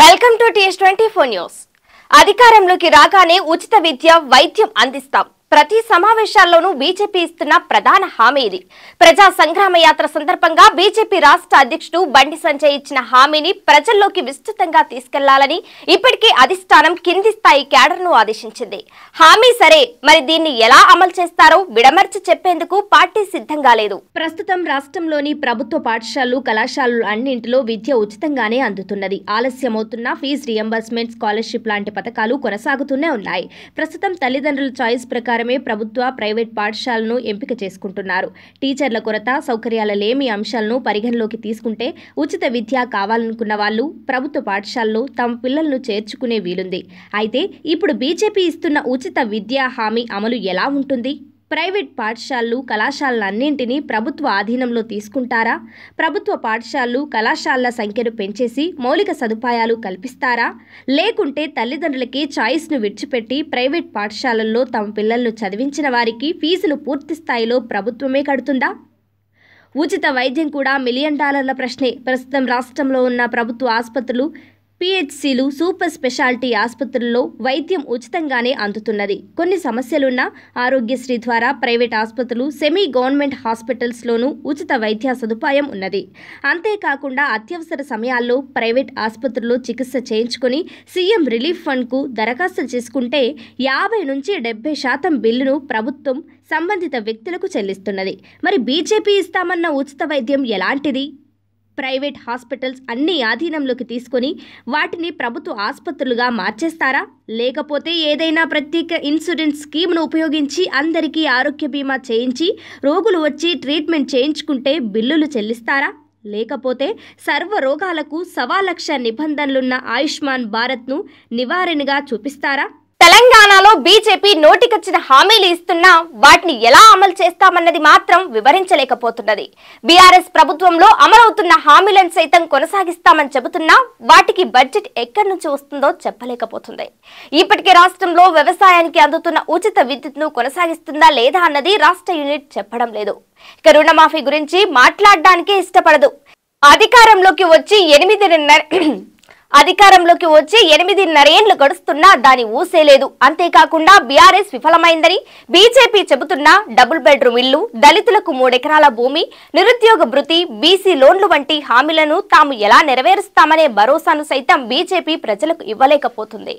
welcome to TS twenty four news అధికారంలోకి రాగానే ఉచిత విద్య వైద్యం అందిస్తాం ప్రతి సమావేశాల్లోనూ బీజేపీ ఇస్తున్న ప్రధాన హామీ ఇది ప్రజా సంగ్రామ యాత్ర సందర్భంగా బీజేపీ రాష్ట్ర అధ్యక్షుడు బండి సంజయ్ ఇచ్చిన హామీని ప్రజల్లోకి విస్తృతంగా తీసుకెళ్లాలని ఇప్పటికే అధిష్టానం కింది స్థాయి క్యాడర్ను ఆదేశించింది హామీ సరే మరి దీన్ని ఎలా అమలు చేస్తారో విడమర్చి చెప్పేందుకు పార్టీ సిద్ధంగా లేదు ప్రస్తుతం రాష్ట్రంలోని ప్రభుత్వ పాఠశాలలు కళాశాలలు అన్నింటిలో విద్య ఉచితంగానే అందుతున్నది ఆలస్యమవుతున్న ఫీజు రియంబర్స్మెంట్ స్కాలర్షిప్ లాంటి పథకాలు కొనసాగుతూనే ఉన్నాయి ప్రస్తుతం తల్లిదండ్రుల చాయిస్ ప్రకారం ప్రకారమే ప్రభుత్వ ప్రైవేట్ పాఠశాలను ఎంపిక చేసుకుంటున్నారు టీచర్ల కొరత సౌకర్యాల లేమి అంశాలను పరిగణలోకి తీసుకుంటే ఉచిత విద్య కావాలనుకున్న వాళ్ళు ప్రభుత్వ పాఠశాలలో తమ పిల్లలను చేర్చుకునే వీలుంది అయితే ఇప్పుడు బీజేపీ ఇస్తున్న ఉచిత విద్యా హామీ అమలు ఎలా ఉంటుంది ప్రైవేట్ పాఠశాలలు కళాశాలలన్నింటినీ ప్రభుత్వ ఆధీనంలో తీసుకుంటారా ప్రభుత్వ పాఠశాలలు కళాశాలల సంఖ్యను పెంచేసి మౌలిక సదుపాయాలు కల్పిస్తారా లేకుంటే తల్లిదండ్రులకి చాయిస్ను విడిచిపెట్టి ప్రైవేట్ పాఠశాలల్లో తమ పిల్లలను చదివించిన వారికి ఫీజులు పూర్తి స్థాయిలో ప్రభుత్వమే కడుతుందా ఉచిత వైద్యం కూడా మిలియన్ డాలర్ల ప్రశ్నే ప్రస్తుతం రాష్ట్రంలో ఉన్న ప్రభుత్వ ఆసుపత్రులు పిహెచ్సిలు సూపర్ స్పెషాలిటీ ఆసుపత్రుల్లో వైద్యం ఉచితంగానే అందుతున్నది కొన్ని సమస్యలున్న ఆరోగ్యశ్రీ ద్వారా ప్రైవేట్ ఆసుపత్రులు సెమీ గవర్నమెంట్ హాస్పిటల్స్లోనూ ఉచిత వైద్య సదుపాయం ఉన్నది అంతేకాకుండా అత్యవసర సమయాల్లో ప్రైవేట్ ఆసుపత్రుల్లో చికిత్స చేయించుకుని సీఎం రిలీఫ్ ఫండ్కు దరఖాస్తు చేసుకుంటే యాభై నుంచి డెబ్బై శాతం బిల్లును ప్రభుత్వం సంబంధిత వ్యక్తులకు చెల్లిస్తున్నది మరి బీజేపీ ఇస్తామన్న ఉచిత వైద్యం ఎలాంటిది ప్రైవేట్ హాస్పిటల్స్ అన్ని ఆధీనంలోకి తీసుకొని వాటిని ప్రభుత్వ ఆసుపత్రులుగా మార్చేస్తారా లేకపోతే ఏదైనా ప్రత్యేక ఇన్సూరెన్స్ స్కీమ్ను ఉపయోగించి అందరికీ ఆరోగ్య బీమా చేయించి రోగులు వచ్చి ట్రీట్మెంట్ చేయించుకుంటే బిల్లులు చెల్లిస్తారా లేకపోతే సర్వ రోగాలకు సవా లక్ష నిబంధనలున్న ఆయుష్మాన్ భారత్ను నివారణగా చూపిస్తారా తెలంగాణలో బీజేపీ నోటికొచ్చిన హామీలు ఇస్తున్నా వాటిని ఎలా అమలు చేస్తామన్నది మాత్రం వివరించలేకపోతున్నది బీఆర్ఎస్ ప్రభుత్వంలో అమలవుతున్న హామీలను సైతం కొనసాగిస్తామని చెబుతున్నా వాటికి బడ్జెట్ ఎక్కడి నుంచి వస్తుందో చెప్పలేకపోతుంది ఇప్పటికే రాష్ట్రంలో వ్యవసాయానికి అందుతున్న ఉచిత విద్యుత్ను కొనసాగిస్తుందా లేదా అన్నది రాష్ట్ర యూనిట్ చెప్పడం లేదు ఇక రుణమాఫీ గురించి మాట్లాడడానికే ఇష్టపడదు అధికారంలోకి వచ్చి ఎనిమిది అధికారంలోకి వచ్చి ఎనిమిదిన్నరేండ్లు గడుస్తున్నా దాని ఊసేలేదు అంతేకాకుండా బీఆర్ఎస్ విఫలమైందని బీజేపీ చెబుతున్న డబుల్ బెడ్రూమ్ ఇల్లు దళితులకు మూడెకరాల భూమి నిరుద్యోగ భృతి బీసీ లోన్లు వంటి హామీలను తాము ఎలా నెరవేరుస్తామనే భరోసాను సైతం బీజేపీ ప్రజలకు ఇవ్వలేకపోతుంది